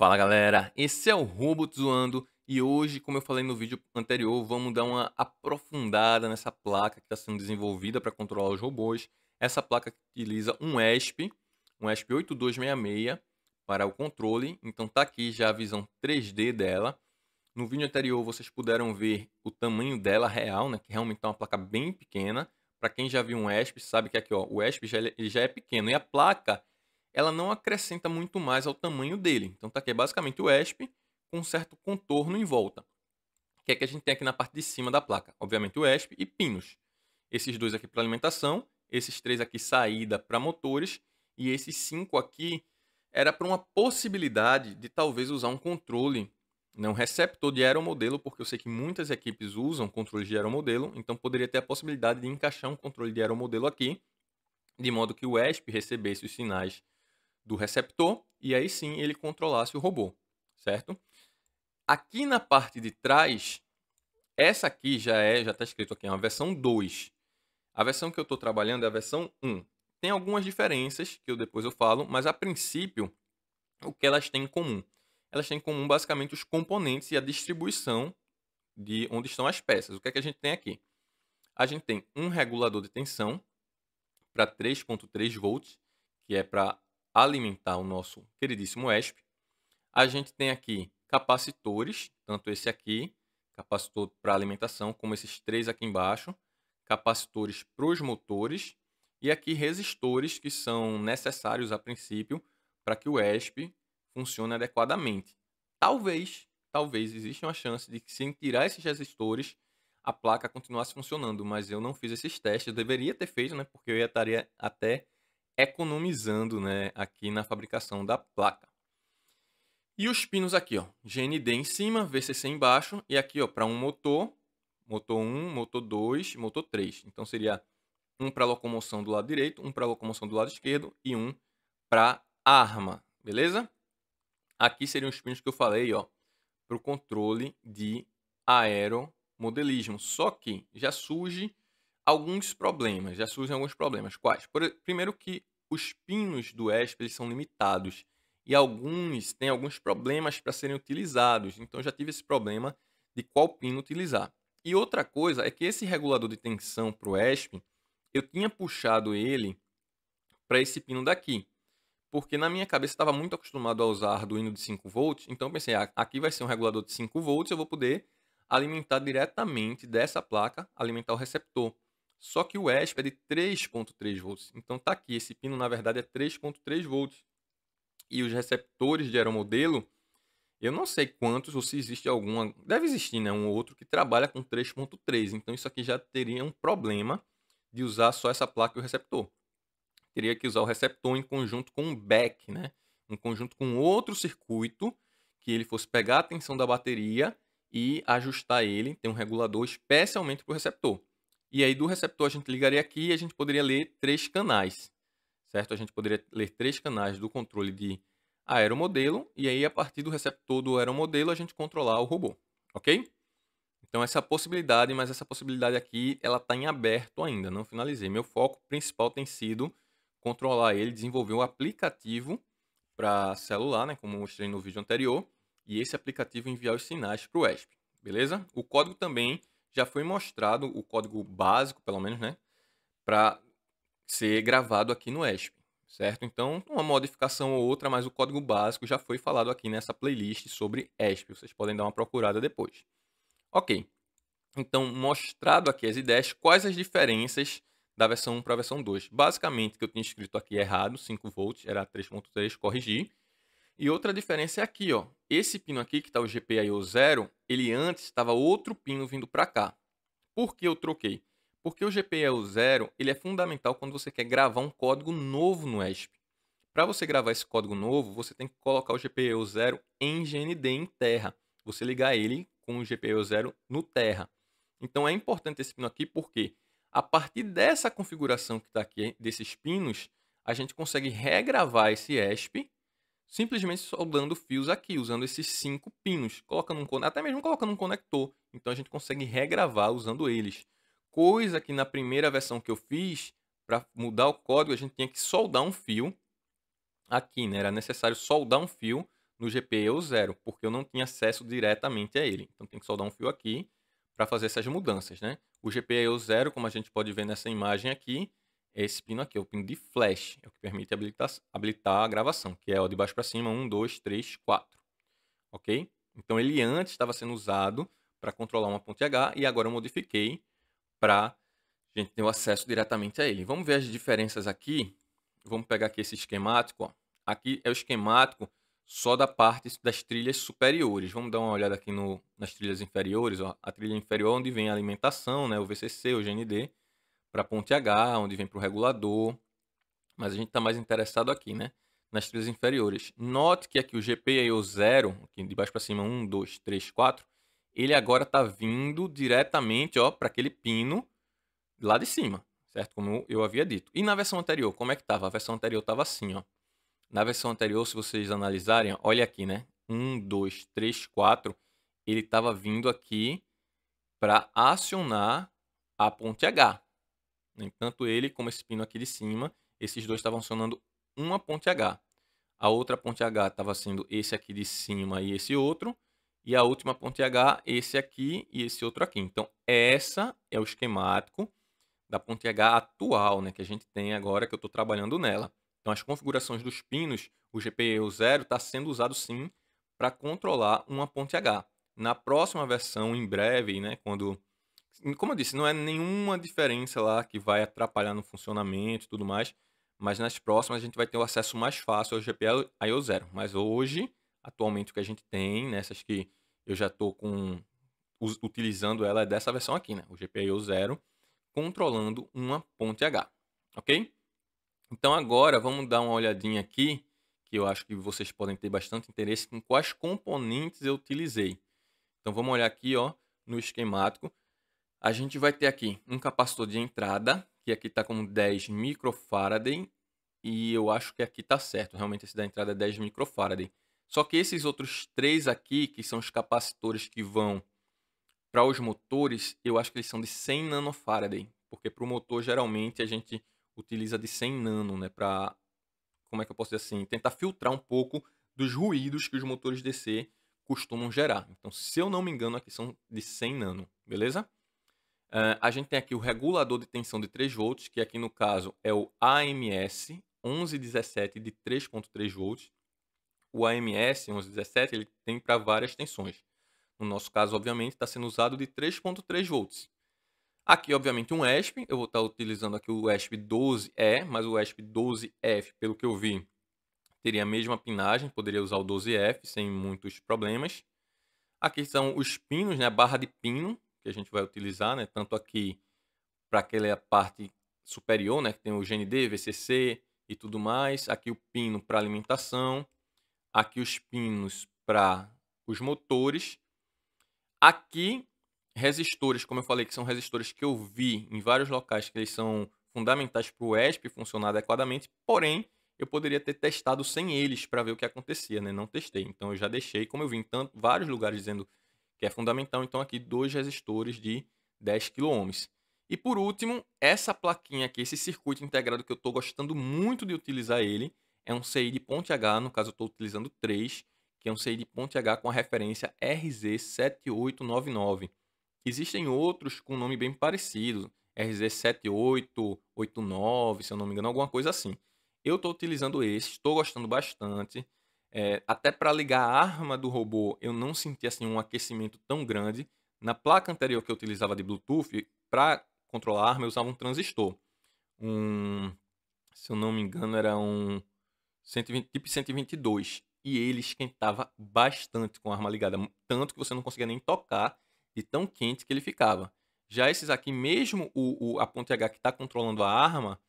Fala galera, esse é o Robo Zoando e hoje, como eu falei no vídeo anterior, vamos dar uma aprofundada nessa placa que está sendo desenvolvida para controlar os robôs. Essa placa utiliza um ESP, um ESP 8266 para o controle, então está aqui já a visão 3D dela. No vídeo anterior vocês puderam ver o tamanho dela real, né, que realmente é uma placa bem pequena. Para quem já viu um ESP sabe que aqui ó, o ESP já, já é pequeno e a placa ela não acrescenta muito mais ao tamanho dele. Então tá aqui é basicamente o ESP com um certo contorno em volta. O que é que a gente tem aqui na parte de cima da placa? Obviamente o ESP e pinos. Esses dois aqui para alimentação, esses três aqui saída para motores e esses cinco aqui era para uma possibilidade de talvez usar um controle, não né, receptor de aeromodelo, porque eu sei que muitas equipes usam controles de aeromodelo, então poderia ter a possibilidade de encaixar um controle de aeromodelo aqui, de modo que o ESP recebesse os sinais do receptor e aí sim ele controlasse o robô, certo? Aqui na parte de trás, essa aqui já é, já está escrito aqui, é uma versão 2. A versão que eu estou trabalhando é a versão 1. Tem algumas diferenças que eu depois eu falo, mas a princípio, o que elas têm em comum? Elas têm em comum basicamente os componentes e a distribuição de onde estão as peças. O que é que a gente tem aqui? A gente tem um regulador de tensão para 3.3 volts, que é para alimentar o nosso queridíssimo ESP. A gente tem aqui capacitores, tanto esse aqui, capacitor para alimentação, como esses três aqui embaixo, capacitores para os motores e aqui resistores que são necessários a princípio para que o ESP funcione adequadamente. Talvez, talvez exista uma chance de que sem tirar esses resistores a placa continuasse funcionando, mas eu não fiz esses testes, eu deveria ter feito, né, porque eu estaria até economizando né, aqui na fabricação da placa. E os pinos aqui, ó, GND em cima, VCC embaixo, e aqui para um motor, motor 1, motor 2, motor 3. Então seria um para locomoção do lado direito, um para locomoção do lado esquerdo e um para arma, beleza? Aqui seriam os pinos que eu falei, ó, para o controle de aeromodelismo. Só que já surge alguns problemas, já surgem alguns problemas. Quais? Por, primeiro que os pinos do ESP eles são limitados e alguns têm alguns problemas para serem utilizados. Então já tive esse problema de qual pino utilizar. E outra coisa é que esse regulador de tensão para o ESP, eu tinha puxado ele para esse pino daqui. Porque na minha cabeça estava muito acostumado a usar Arduino de 5 volts, então pensei, ah, aqui vai ser um regulador de 5 volts, eu vou poder alimentar diretamente dessa placa, alimentar o receptor. Só que o ESP é de 3.3 volts. Então tá aqui, esse pino na verdade é 3.3 volts. E os receptores de aeromodelo, eu não sei quantos ou se existe algum deve existir né, um outro que trabalha com 3.3. Então isso aqui já teria um problema de usar só essa placa e o receptor. Teria que usar o receptor em conjunto com um back, né? Em conjunto com outro circuito que ele fosse pegar a tensão da bateria e ajustar ele, tem um regulador especialmente para o receptor. E aí do receptor a gente ligaria aqui e a gente poderia ler três canais, certo? A gente poderia ler três canais do controle de aeromodelo e aí a partir do receptor do aeromodelo a gente controlar o robô, ok? Então essa possibilidade, mas essa possibilidade aqui ela está em aberto ainda, não finalizei. Meu foco principal tem sido controlar ele, desenvolver um aplicativo para celular, né, como mostrei no vídeo anterior, e esse aplicativo enviar os sinais para o ESP, beleza? O código também já foi mostrado o código básico, pelo menos, né, para ser gravado aqui no ESP, certo? Então, uma modificação ou outra, mas o código básico já foi falado aqui nessa playlist sobre ESP. Vocês podem dar uma procurada depois. Ok. Então, mostrado aqui as ideias, quais as diferenças da versão 1 para a versão 2? Basicamente, que eu tinha escrito aqui errado, 5 volts, era 3.3, corrigir e outra diferença é aqui, ó. Esse pino aqui, que está o GPIO 0, ele antes estava outro pino vindo para cá. Por que eu troquei? Porque o GPIO 0 ele é fundamental quando você quer gravar um código novo no ESP. Para você gravar esse código novo, você tem que colocar o GPIO 0 em GND em terra. Você ligar ele com o GPIO 0 no terra. Então é importante esse pino aqui porque a partir dessa configuração que está aqui, desses pinos, a gente consegue regravar esse ESP simplesmente soldando fios aqui, usando esses cinco pinos, colocando um, até mesmo colocando um conector. Então a gente consegue regravar usando eles. Coisa que na primeira versão que eu fiz, para mudar o código, a gente tinha que soldar um fio aqui, né? Era necessário soldar um fio no GPU 0, porque eu não tinha acesso diretamente a ele. Então tem que soldar um fio aqui para fazer essas mudanças, né? O GPIO 0, como a gente pode ver nessa imagem aqui, é esse pino aqui, é o pino de flash, é o que permite habilitar, habilitar a gravação, que é ó, de baixo para cima, 1, 2, 3, 4. Ok? Então ele antes estava sendo usado para controlar uma ponte H e agora eu modifiquei para a gente ter o acesso diretamente a ele. Vamos ver as diferenças aqui. Vamos pegar aqui esse esquemático. Ó. Aqui é o esquemático só da parte das trilhas superiores. Vamos dar uma olhada aqui no, nas trilhas inferiores. Ó. A trilha inferior é onde vem a alimentação, né? o VCC, o GND para a ponte H, onde vem para o regulador. Mas a gente está mais interessado aqui, né? Nas trilhas inferiores. Note que aqui o GP o zero, aqui de baixo para cima, 1, 2, 3, 4, ele agora está vindo diretamente para aquele pino lá de cima, certo? Como eu havia dito. E na versão anterior, como é que estava? A versão anterior estava assim, ó. Na versão anterior, se vocês analisarem, olha aqui, né? 1, 2, 3, 4, ele estava vindo aqui para acionar a ponte H. Né? Tanto ele como esse pino aqui de cima, esses dois estavam acionando uma ponte H. A outra ponte H estava sendo esse aqui de cima e esse outro. E a última ponte H, esse aqui e esse outro aqui. Então, essa é o esquemático da ponte H atual, né, que a gente tem agora, que eu estou trabalhando nela. Então, as configurações dos pinos, o GPU0 está sendo usado sim para controlar uma ponte H. Na próxima versão, em breve, né, quando como eu disse, não é nenhuma diferença lá que vai atrapalhar no funcionamento e tudo mais. Mas nas próximas a gente vai ter o acesso mais fácil ao GPL IO0. Mas hoje, atualmente, o que a gente tem, nessas né, que eu já estou com utilizando ela é dessa versão aqui, né? O GPIO 0, controlando uma ponte H, ok? Então agora vamos dar uma olhadinha aqui, que eu acho que vocês podem ter bastante interesse em quais componentes eu utilizei. Então vamos olhar aqui ó, no esquemático. A gente vai ter aqui um capacitor de entrada, que aqui está como 10 microfaraday, e eu acho que aqui está certo, realmente esse da entrada é 10 microfaraday. Só que esses outros três aqui, que são os capacitores que vão para os motores, eu acho que eles são de 100 nanofaraday, porque para o motor geralmente a gente utiliza de 100 nano, né, para como é que eu posso dizer assim, tentar filtrar um pouco dos ruídos que os motores DC costumam gerar. Então, se eu não me engano, aqui são de 100 nano, beleza? Uh, a gente tem aqui o regulador de tensão de 3 volts, que aqui no caso é o AMS 1117 de 3.3 volts. O AMS 1117 ele tem para várias tensões. No nosso caso, obviamente, está sendo usado de 3.3 volts. Aqui, obviamente, um ESP. Eu vou estar tá utilizando aqui o ESP 12E, mas o ESP 12F, pelo que eu vi, teria a mesma pinagem. Poderia usar o 12F sem muitos problemas. Aqui são os pinos, né? A barra de pino que a gente vai utilizar, né? Tanto aqui para aquela parte superior, né? Que tem o GND, VCC e tudo mais. Aqui o pino para alimentação. Aqui os pinos para os motores. Aqui resistores, como eu falei, que são resistores que eu vi em vários locais que eles são fundamentais para o ESP funcionar adequadamente, porém eu poderia ter testado sem eles para ver o que acontecia, né? Não testei. Então eu já deixei, como eu vi em tanto, vários lugares dizendo que é fundamental, então, aqui dois resistores de 10 kΩ. E por último, essa plaquinha aqui, esse circuito integrado que eu estou gostando muito de utilizar ele, é um CI de ponte H, no caso eu estou utilizando 3, que é um CI de ponte H com a referência RZ7899. Existem outros com nome bem parecido, RZ7889, se eu não me engano, alguma coisa assim. Eu estou utilizando esse, estou gostando bastante. É, até para ligar a arma do robô, eu não senti assim um aquecimento tão grande. Na placa anterior que eu utilizava de Bluetooth, para controlar a arma, eu usava um transistor. Um, se eu não me engano, era um 120, tipo 122. E ele esquentava bastante com a arma ligada, tanto que você não conseguia nem tocar de tão quente que ele ficava. Já esses aqui, mesmo o, o a ponte H que está controlando a arma,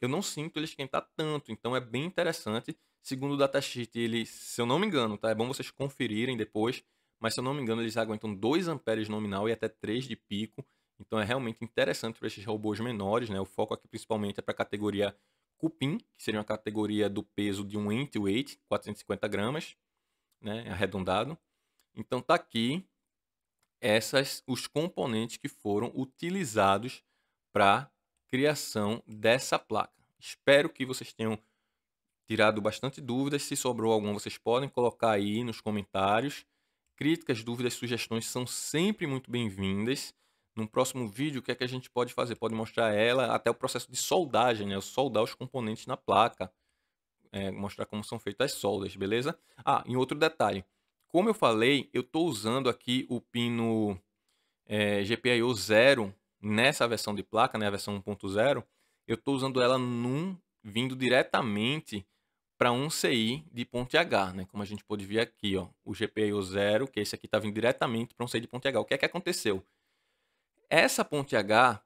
eu não sinto ele esquentar tanto. Então é bem interessante. Segundo o datasheet, se eu não me engano, tá? É bom vocês conferirem depois, mas se eu não me engano, eles aguentam 2 amperes nominal e até 3 de pico. Então é realmente interessante para esses robôs menores, né? O foco aqui principalmente é para a categoria cupim, que seria uma categoria do peso de um int weight, 450 gramas, né? Arredondado. Então tá aqui essas os componentes que foram utilizados para criação dessa placa. Espero que vocês tenham tirado bastante dúvidas. Se sobrou alguma, vocês podem colocar aí nos comentários. Críticas, dúvidas, sugestões são sempre muito bem-vindas. No próximo vídeo, o que é que a gente pode fazer? Pode mostrar ela até o processo de soldagem, né? Soldar os componentes na placa. É, mostrar como são feitas as soldas, beleza? Ah, em outro detalhe. Como eu falei, eu estou usando aqui o pino é, GPIO 0 nessa versão de placa, né? A versão 1.0. Eu estou usando ela num vindo diretamente para um CI de ponte H, né? Como a gente pode ver aqui, ó, o GPIO 0, que é esse aqui está vindo diretamente para um CI de ponte H. O que é que aconteceu? Essa ponte H,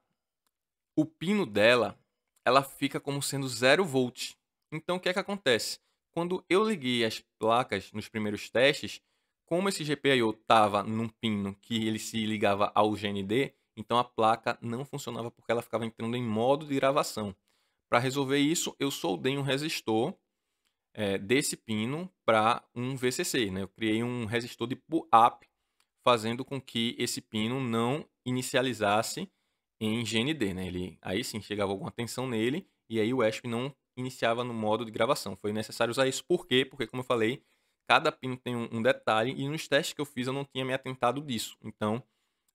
o pino dela, ela fica como sendo 0 volt. Então, o que é que acontece? Quando eu liguei as placas nos primeiros testes, como esse GPIO estava num pino que ele se ligava ao GND, então a placa não funcionava porque ela ficava entrando em modo de gravação. Para resolver isso, eu soldei um resistor é, desse pino para um VCC. Né? Eu criei um resistor de pull-up, fazendo com que esse pino não inicializasse em GND. Né? Ele, aí sim, chegava alguma tensão nele e aí o ESP não iniciava no modo de gravação. Foi necessário usar isso. Por quê? Porque, como eu falei, cada pino tem um, um detalhe e nos testes que eu fiz eu não tinha me atentado disso. Então,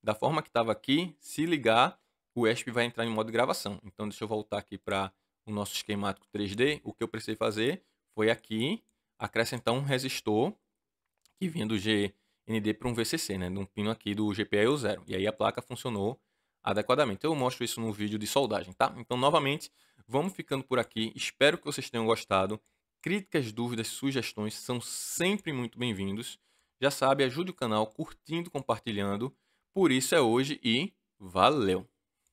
da forma que estava aqui, se ligar, o ESP vai entrar em modo de gravação. Então, deixa eu voltar aqui para o nosso esquemático 3D. O que eu precisei fazer foi aqui acrescentar um resistor que vinha do GND para um VCC, né? De um pino aqui do GPIO 0. E aí a placa funcionou adequadamente. Eu mostro isso no vídeo de soldagem, tá? Então, novamente, vamos ficando por aqui. Espero que vocês tenham gostado. Críticas, dúvidas, sugestões são sempre muito bem-vindos. Já sabe, ajude o canal curtindo, compartilhando. Por isso é hoje e valeu!